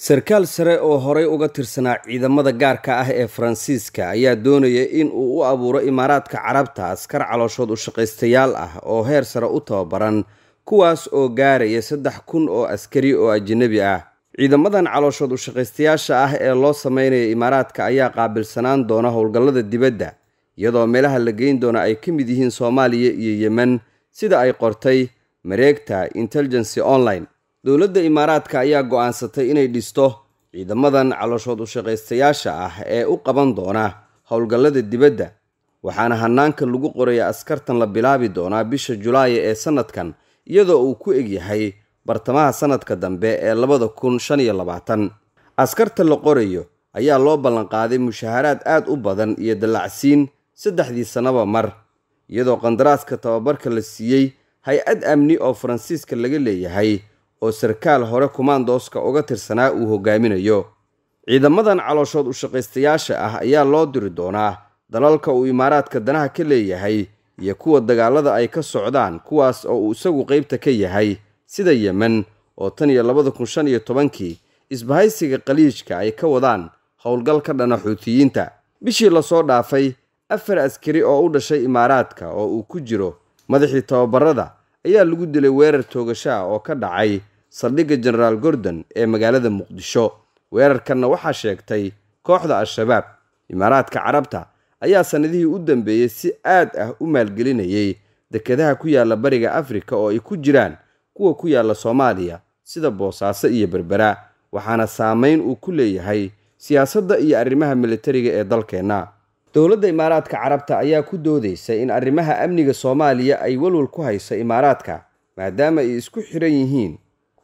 sarkaal sare oo horay uga tirsanaa ciidamada gaarka ah ee faransiiska ayaa doonaya in uu u abuuro imaaraadka carabta askar calooshood ushaqaystayaal ah oo heer sare u tababaran kuwaas oo gaaraya saddex kun oo askari oo ajanabi ah ciidamadan calooshood ushaqaystayaasha ah ee loo samaynaya imaaraadka ayaa qaabilsanaan doona howlgallada dibadda iyadoo meelaha la geyn doona ay ka mid yihiin soomaaliya iyo yemen sida ay qortay mareegta intelligency online dowladda imaaraadka ayaa go'aansatay inay dhisto ciidamadan calooshoodu shaqaystayaasha ah ee u qaban doona howlgallada dibadda waxaana hannaanka lagu qoraya askartan la bilaabi doonaa bisha julaay ee sannadkan iyadoo uu ku egyahay bartamaha sannadka dambe ee labada kun shan iyo labaatan askarta la qorayo ayaa loo ballanqaaday mushaharaad aad u badan iyo dallacsiin saddexdii sannaba mar iyadoo qandaraaska tababarka la siiyey hay-ad amni oo faransiiska laga leeyahay oo sarkaal hore kumaandooska uga tirsanaa uu hoggaaminayo ciidamadan calooshood u shaqaystayaasha ah ayaa loo diri doonaa dalalka uu imaaraadka danaha ka leeyahay iyo kuwa dagaalada ay ka socdaan kuwaas oo uu isagu qaybta ka yahay sida yemen oo tan iyo labada kun shan iyo tobankii isbahaysiga qaliijka ay ka wadaan howlgal ka dhana xuutiyiinta bishii lasoo dhaafay afar askari oo u dhashay imaaraadka oo uu ku jiro madaxii tababarada ayaa lagu dilay weerar toogasho ah oo ka dhacay saldhigga jenaraal gordon ee magaalada muqdisho weerarkanna waxaa sheegtay kooxda al-shabaab imaaraadka carabta ayaa sannadihii u dambeeyey si aad ah u maalgelinayay dekedaha ku yaalla bariga afrika oo ay ku jiraan kuwa ku yaalla soomaaliya sida boosaaso iyo berbera waxaana saamayn uu ku leeyahay siyaasadda iyo arrimaha militariga ee dalkeenna dowladda imaaraadka carabta ayaa ku doodaysa in arrimaha amniga soomaaliya ay walwal ku hayso imaaraadka maadaama ay isku xiran yihiin